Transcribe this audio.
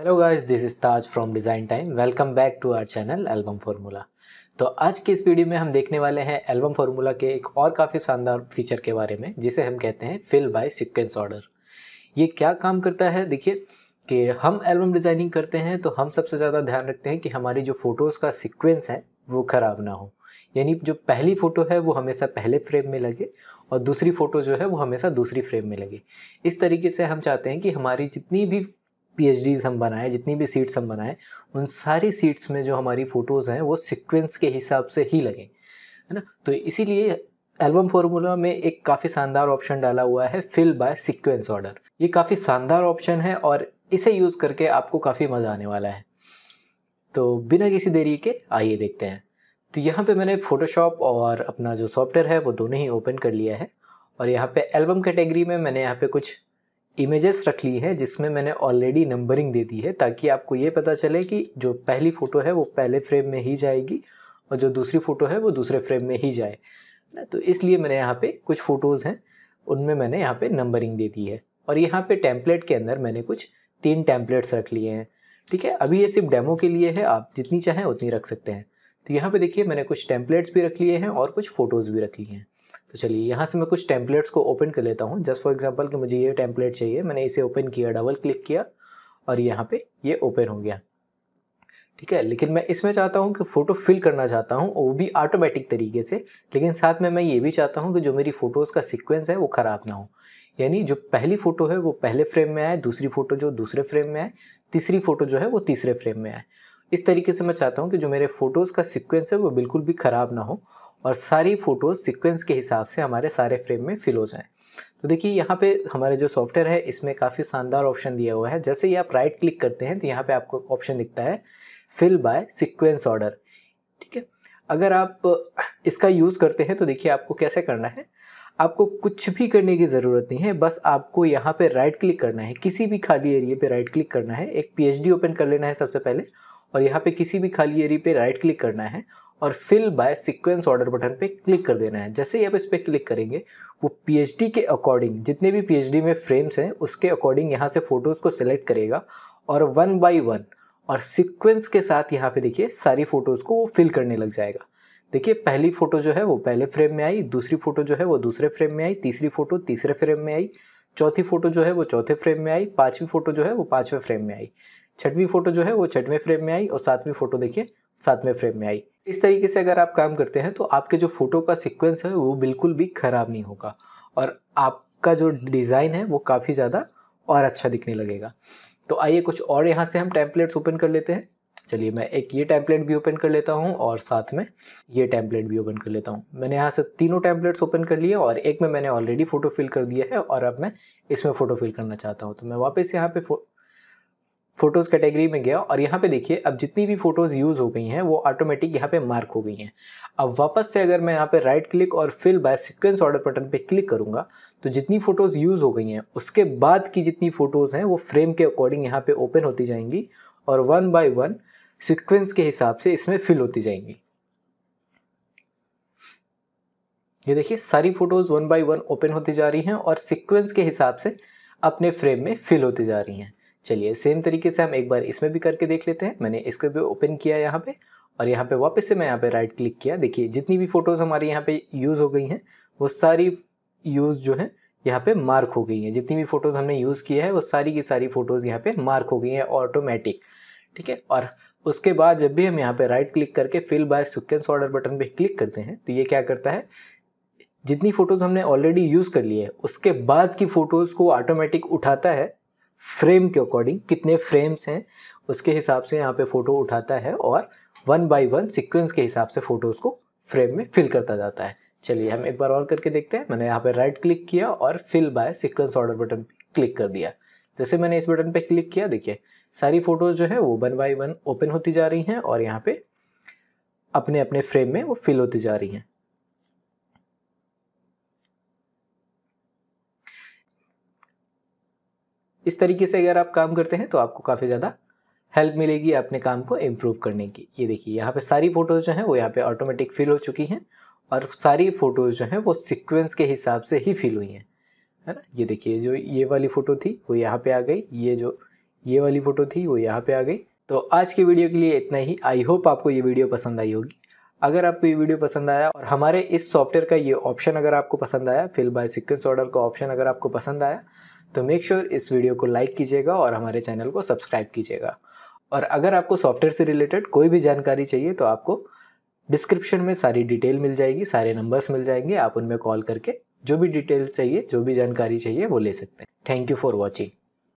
hello guys this is Taj from design time welcome back to our channel album formula तो आज की इस video में हम देखने वाले हैं एल्बम फार्मूला के एक और काफ़ी शानदार फीचर के बारे में जिसे हम कहते हैं फिल बाय सिक्वेंस ऑर्डर ये क्या काम करता है देखिए कि हम एल्बम डिज़ाइनिंग करते हैं तो हम सबसे ज़्यादा ध्यान रखते हैं कि हमारी जो फ़ोटोज़ का सिक्वेंस है वो ख़राब ना हो यानी जो पहली फ़ोटो है वो हमेशा पहले फ्रेम में लगे और दूसरी फ़ोटो जो है वो हमेशा दूसरी फ्रेम में लगे इस तरीके से हम चाहते हैं कि हमारी जितनी भी पी हम बनाए जितनी भी सीट्स हम बनाए उन सारी सीट्स में जो हमारी फ़ोटोज़ हैं वो सिक्वेंस के हिसाब से ही लगें है ना तो इसीलिए एल्बम फार्मूला में एक काफ़ी शानदार ऑप्शन डाला हुआ है फिल बाय सिक्वेंस ऑर्डर ये काफ़ी शानदार ऑप्शन है और इसे यूज़ करके आपको काफ़ी मज़ा आने वाला है तो बिना किसी देरी के आइए देखते हैं तो यहाँ पे मैंने फ़ोटोशॉप और अपना जो सॉफ्टवेयर है वो दोनों ही ओपन कर लिया है और यहाँ पे एल्बम कैटेगरी में मैंने यहाँ पे कुछ इमेजेस रख ली हैं जिसमें मैंने ऑलरेडी नंबरिंग दे दी है ताकि आपको ये पता चले कि जो पहली फ़ोटो है वो पहले फ्रेम में ही जाएगी और जो दूसरी फ़ोटो है वो दूसरे फ्रेम में ही जाए ना तो इसलिए मैंने यहाँ पे कुछ फ़ोटोज़ हैं उनमें मैंने यहाँ पे नंबरिंग दे दी है और यहाँ पे टैंपलेट के अंदर मैंने कुछ तीन टैंपलेट्स रख लिए हैं ठीक है अभी ये सिर्फ डेमो के लिए है आप जितनी चाहें उतनी रख सकते हैं तो यहाँ पर देखिए मैंने कुछ टैंपलेट्स भी रख लिए हैं और कुछ फ़ोटोज़ भी रख लिए हैं तो चलिए यहाँ से मैं कुछ टेम्पलेट्स को ओपन कर लेता हूँ जस्ट फॉर एग्जाम्पल कि मुझे ये टेम्पलेट चाहिए मैंने इसे ओपन किया डबल क्लिक किया और यहाँ पे ये ओपन हो गया ठीक है लेकिन मैं इसमें चाहता हूँ कि फ़ोटो फिल करना चाहता हूँ वो भी ऑटोमेटिक तरीके से लेकिन साथ में मैं ये भी चाहता हूँ कि जो मेरी फ़ोटोज़ का सीक्वेंस है वो ख़राब ना हो यानी जो पहली फ़ोटो है वो पहले फ्रेम में आए दूसरी फ़ोटो जो दूसरे फ्रेम में आए तीसरी फ़ोटो जो है वो तीसरे फ्रेम में आए इस तरीके से मैं चाहता हूँ कि जो मेरे फ़ोटोज़ का सीक्वेंस है वो बिल्कुल भी ख़राब ना हो और सारी फ़ोटोज़ सीक्वेंस के हिसाब से हमारे सारे फ्रेम में फिल हो जाएँ तो देखिए यहाँ पे हमारे जो सॉफ्टवेयर है इसमें काफ़ी शानदार ऑप्शन दिया हुआ है जैसे ही आप राइट क्लिक करते हैं तो यहाँ पे आपको ऑप्शन दिखता है फिल बाय सीक्वेंस ऑर्डर ठीक है अगर आप इसका यूज़ करते हैं तो देखिए आपको कैसे करना है आपको कुछ भी करने की ज़रूरत नहीं है बस आपको यहाँ पे राइट क्लिक करना है किसी भी खाली एरिए पे राइट क्लिक करना है एक पी ओपन कर लेना है सबसे पहले और यहाँ पे किसी भी खाली एरिए पे राइट क्लिक करना है और fill by sequence order button पे क्लिक कर देना है जैसे ही आप इस पर क्लिक करेंगे वो पीएचडी के अकॉर्डिंग जितने भी पीएचडी में फ्रेम्स हैं उसके अकॉर्डिंग यहाँ से फ़ोटोज़ को सिलेक्ट करेगा और वन बाय वन और सीक्वेंस के साथ यहाँ पे देखिए सारी फ़ोटोज़ को वो फिल करने लग जाएगा देखिए पहली फ़ोटो जो है वो पहले फ्रेम में आई दूसरी फ़ोटो जो है वो दूसरे फ्रेम में आई तीसरी फ़ोटो तीसरे फ्रेम में आई चौथी फ़ोटो जो है वो चौथे फ्रेम में आई पाँचवीं फ़ोटो जो है वो पाँचवें फ्रेम में आई छठवीं फ़ोटो जो है वो छठवें फ्रेम में आई और सातवीं फ़ोटो देखिए सातवें फ्रेम में आई इस तरीके से अगर आप काम करते हैं तो आपके जो फ़ोटो का सिक्वेंस है वो बिल्कुल भी ख़राब नहीं होगा और आपका जो डिज़ाइन है वो काफ़ी ज़्यादा और अच्छा दिखने लगेगा तो आइए कुछ और यहाँ से हम टैंपलेट्स ओपन कर लेते हैं चलिए मैं एक ये टैंपलेट भी ओपन कर लेता हूँ और साथ में ये टैंपलेट भी ओपन कर लेता हूँ मैंने यहाँ से तीनों टैंपलेट्स ओपन कर लिए और एक में मैंने ऑलरेडी फ़ोटो फिल कर दिया है और अब मैं इसमें फ़ोटो फिल करना चाहता हूँ तो मैं वापस यहाँ पे फोटोज़ कैटेगरी में गया और यहाँ पे देखिए अब जितनी भी फ़ोटोज़ यूज़ हो गई हैं वो ऑटोमेटिक यहाँ पे मार्क हो गई हैं अब वापस से अगर मैं यहाँ पे राइट क्लिक और fill by sequence order button पे क्लिक करूंगा तो जितनी फ़ोटोज़ यूज़ हो गई हैं उसके बाद की जितनी फ़ोटोज़ हैं वो फ्रेम के अकॉर्डिंग यहाँ पे ओपन होती जाएंगी और वन बाई वन सिक्वेंस के हिसाब से इसमें फिल होती जाएंगी ये देखिए सारी photos one by one open होती जा रही हैं और सिक्वेंस के हिसाब से अपने फ्रेम में फिल होती जा रही हैं चलिए सेम तरीके से हम एक बार इसमें भी करके देख लेते हैं मैंने इसको भी ओपन किया यहाँ पे और यहाँ पे वापस से मैं यहाँ पे राइट क्लिक किया देखिए जितनी भी फ़ोटोज़ हमारे यहाँ पे यूज़ हो गई हैं वो सारी यूज़ जो है यहाँ पे मार्क हो गई हैं जितनी भी फ़ोटोज़ हमने यूज़ किया है वो सारी की सारी फ़ोटोज़ यहाँ पे मार्क हो गई हैं ऑटोमेटिक ठीक है और उसके बाद जब भी हम यहाँ पे राइट क्लिक करके fill by sequence order button पे क्लिक करते हैं तो ये क्या करता है जितनी फ़ोटोज़ हमने ऑलरेडी यूज़ कर ली है उसके बाद की फ़ोटोज़ को ऑटोमेटिक उठाता है फ्रेम के अकॉर्डिंग कितने फ्रेम्स हैं उसके हिसाब से यहाँ पे फ़ोटो उठाता है और वन बाय वन सीक्वेंस के हिसाब से फ़ोटोज़ को फ्रेम में फिल करता जाता है चलिए हम एक बार और करके देखते हैं मैंने यहाँ पे राइट क्लिक किया और fill by sequence order button पर क्लिक कर दिया जैसे मैंने इस बटन पर क्लिक किया देखिए सारी फ़ोटोज़ जो है वो वन बाई वन ओपन होती जा रही हैं और यहाँ पे अपने अपने फ्रेम में वो फिल होती जा रही हैं इस तरीके से अगर आप काम करते हैं तो आपको काफ़ी ज़्यादा हेल्प मिलेगी अपने काम को इम्प्रूव करने की ये देखिए यहाँ पे सारी फ़ोटोज़ जो हैं वो यहाँ पे ऑटोमेटिक फिल हो चुकी हैं और सारी फ़ोटोज़ जो हैं वो सीक्वेंस के हिसाब से ही फिल हुई हैं है ना ये देखिए जो ये वाली फ़ोटो थी वो यहाँ पे आ गई ये जो ये वाली फ़ोटो थी वो यहाँ पे आ गई तो आज की वीडियो के लिए इतना ही आई होप आपको ये वीडियो पसंद आई होगी अगर आपको ये वीडियो पसंद आया और हमारे इस सॉफ्टवेयर का ये ऑप्शन अगर आपको पसंद आया फिल बाय सिक्वेंस ऑर्डर का ऑप्शन अगर आपको पसंद आया तो मेक श्योर sure इस वीडियो को लाइक कीजिएगा और हमारे चैनल को सब्सक्राइब कीजिएगा और अगर आपको सॉफ्टवेयर से रिलेटेड कोई भी जानकारी चाहिए तो आपको डिस्क्रिप्शन में सारी डिटेल मिल जाएगी सारे नंबर्स मिल जाएंगे आप उनमें कॉल करके जो भी डिटेल्स चाहिए जो भी जानकारी चाहिए वो ले सकते हैं थैंक यू फॉर वॉचिंग